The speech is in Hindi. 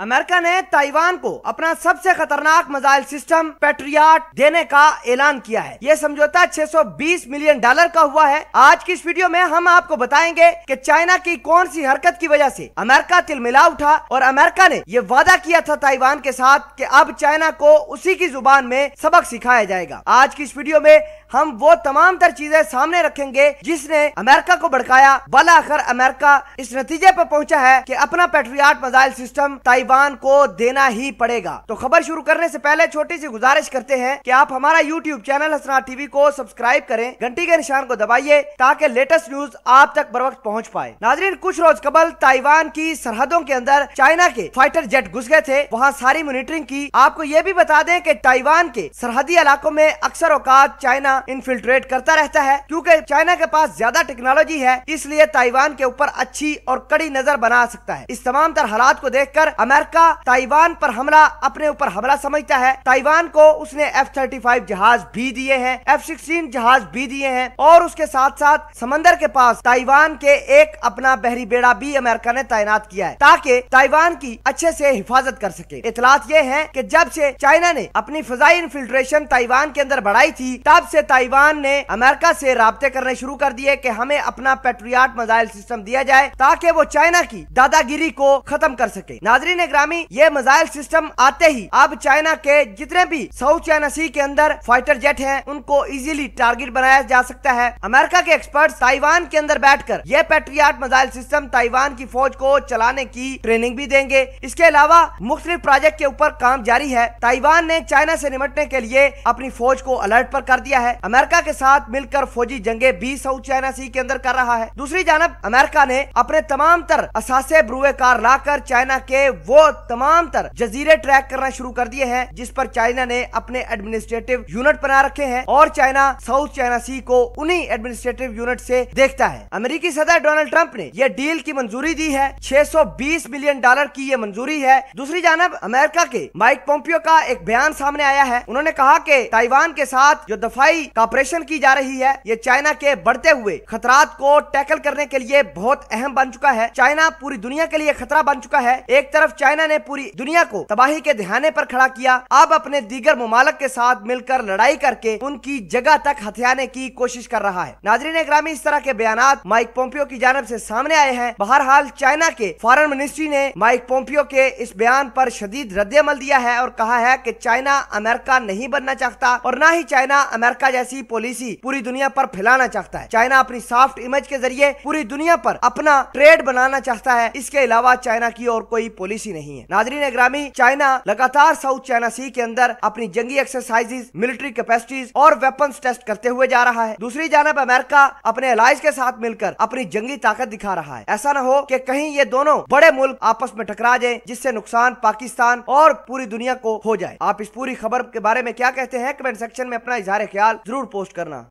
अमेरिका ने ताइवान को अपना सबसे खतरनाक मिसाइल सिस्टम पेट्रियाट देने का ऐलान किया है ये समझौता 620 मिलियन डॉलर का हुआ है आज की इस वीडियो में हम आपको बताएंगे कि चाइना की कौन सी हरकत की वजह से अमेरिका तिलमिला उठा और अमेरिका ने ये वादा किया था ताइवान के साथ कि अब चाइना को उसी की जुबान में सबक सिखाया जाएगा आज की इस वीडियो में हम वो तमाम तर चीजें सामने रखेंगे जिसने अमेरिका को भड़काया बल अखर अमेरिका इस नतीजे पर पहुंचा है कि अपना पेट्रियाट मिसाइल सिस्टम ताइवान को देना ही पड़ेगा तो खबर शुरू करने से पहले छोटी सी गुजारिश करते हैं कि आप हमारा यूट्यूब चैनल हसना टीवी को सब्सक्राइब करें घंटी के निशान को दबाइए ताकि लेटेस्ट न्यूज आप तक बर वक्त पहुँच पाए नाजरीन कुछ रोज कबल ताइवान की सरहदों के अंदर चाइना के फाइटर जेट घुस गए थे वहाँ सारी मॉनिटरिंग की आपको ये भी बता दें की ताइवान के सरहदी इलाकों में अक्सर औकात चाइना चाइना इनफिल्ट्रेट करता रहता है क्योंकि चाइना के पास ज्यादा टेक्नोलॉजी है इसलिए ताइवान के ऊपर अच्छी और कड़ी नजर बना सकता है इस तमाम तरह हालात को देख कर अमेरिका ताइवान पर हमला अपने ऊपर हमला समझता है ताइवान को उसने एफ थर्टी फाइव जहाज भी दिए हैं एफ सिक्सटीन जहाज भी दिए हैं और उसके साथ साथ समंदर के पास ताइवान के एक अपना बहरी बेड़ा भी अमेरिका ने तैनात किया है ताकि ताइवान की अच्छे से हिफाजत कर सके इतलात ये है कि जब से चाइना ने अपनी फजाई इन्फिल्ट्रेशन ताइवान के अंदर बढ़ाई थी तब से ताइवान ने अमेरिका से रबते करने शुरू कर दिए कि हमें अपना पेट्रियाट मिजाइल सिस्टम दिया जाए ताकि वो चाइना की दादागिरी को खत्म कर सके नाजरीन ग्रामी ये मिजाइल सिस्टम आते ही अब चाइना के जितने भी साउथ चाइना सी के अंदर फाइटर जेट है उनको इजिली टारगेट बनाया जा सकता है अमेरिका के एक्सपर्ट ताइवान के अंदर बैठ कर ये पेट्रियाट मिजाइल सिस्टम ताइवान की फौज को चलाने की ट्रेनिंग भी देंगे इसके अलावा मुख्तलिफ प्रोजेक्ट के ऊपर काम जारी है ताइवान ने चाइना से निमटने के लिए अपनी फौज को अलर्ट पर कर दिया है अमेरिका के साथ मिलकर फौजी जंगे भी साउथ चाइना सी के अंदर कर रहा है दूसरी जानब अमेरिका ने अपने तमाम तर असासे ब्रुए ला लाकर चाइना के वो तमाम तर जजीरे ट्रैक करना शुरू कर दिए हैं जिस पर चाइना ने अपने एडमिनिस्ट्रेटिव यूनिट बना रखे हैं और चाइना साउथ चाइना सी को उन्हीं एडमिनिस्ट्रेटिव यूनिट से देखता है अमेरिकी सदर डोनाल्ड ट्रंप ने यह डील की मंजूरी दी है 620 मिलियन डॉलर की ये मंजूरी है दूसरी जानब अमेरिका के माइक पोम्पियो का एक बयान सामने आया है उन्होंने कहा कि ताइवान के साथ जो दफाई कॉपरेशन की जा रही है ये चाइना के बढ़ते हुए खतरात को टैकल करने के लिए बहुत अहम बन चुका है चाइना पूरी दुनिया के लिए खतरा बन चुका है एक तरफ चाइना ने पूरी दुनिया को तबाही के दिहाने पर खड़ा किया अब अपने दीगर ममालक के साथ मिलकर लड़ाई करके उनकी जगह तक हथियाने की कोशिश कर रहा है नाजरीन ग्रामी इस तरह के बयान माइक पोम्पियो की जानब ऐसी सामने आए हैं बहरहाल चाइना के फॉरन मिनिस्ट्री ने माइक पोम्पियो के इस बयान आरोप शदीद रद्द अमल दिया है और कहा है की चाइना अमेरिका नहीं बनना चाहता और न ही चाइना अमेरिका जैसी पॉलिसी पूरी दुनिया पर फैलाना चाहता है चाइना अपनी सॉफ्ट इमेज के जरिए पूरी दुनिया पर अपना ट्रेड बनाना चाहता है इसके अलावा चाइना की और कोई पॉलिसी नहीं है नाजरी ने ग्रामी चाइना लगातार साउथ चाइना सी के अंदर अपनी जंगी एक्सरसाइजेज मिलिट्री कैपेसिटीज और वेपन टेस्ट करते हुए जा रहा है दूसरी जानब अमेरिका अपने अलाइज के साथ मिलकर अपनी जंगी ताकत दिखा रहा है ऐसा न हो की कहीं ये दोनों बड़े मुल्क आपस में टकरा जाए जिससे नुकसान पाकिस्तान और पूरी दुनिया को हो जाए आप इस पूरी खबर के बारे में क्या कहते हैं कमेंट सेक्शन में अपना इजहार ख्याल ज़रूर पोस्ट करना